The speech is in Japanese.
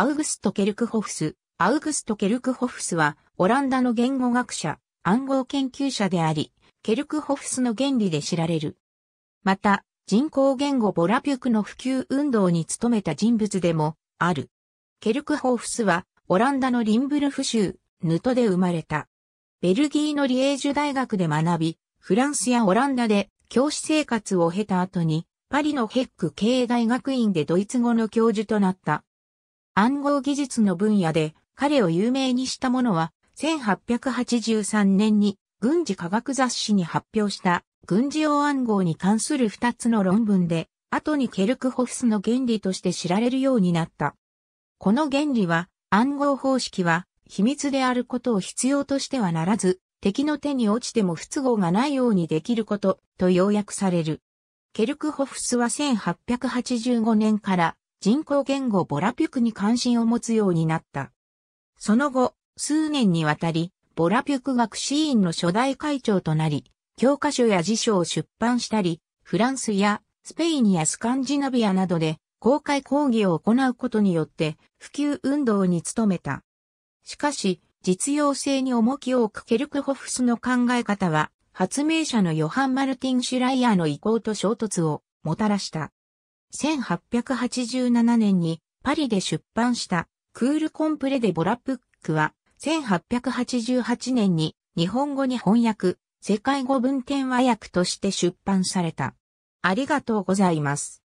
アウグスト・ケルクホフス。アウグスト・ケルクホフスは、オランダの言語学者、暗号研究者であり、ケルクホフスの原理で知られる。また、人工言語ボラピュクの普及運動に努めた人物でもある。ケルクホフスはオランダのリンブルフ州ヌトで生まれた。ベルギーのリエージュ大学で学び、フランスやオランダで教師生活を経た後に、パリのヘック経営大学院でドイツ語の教授となった。暗号技術の分野で彼を有名にしたものは、1883年に軍事科学雑誌に発表した軍事用暗号に関する2つの論文で、後にケルクホフスの原理として知られるようになった。この原理は、暗号方式は秘密であることを必要としてはならず、敵の手に落ちても不都合がないようにできることと要約される。ケルクホフスは1885年から人工言語ボラピュクに関心を持つようになった。その後、数年にわたり、ボラピュク学士院の初代会長となり、教科書や辞書を出版したり、フランスやスペインやスカンジナビアなどで公開講義を行うことによって普及運動に努めた。しかし、実用性に重きを置くケルクホフスの考え方は、発明者のヨハン・マルティン・シュライヤーの意向と衝突をもたらした。1887年にパリで出版したクールコンプレデボラブックは1888年に日本語に翻訳、世界語文典和訳として出版された。ありがとうございます。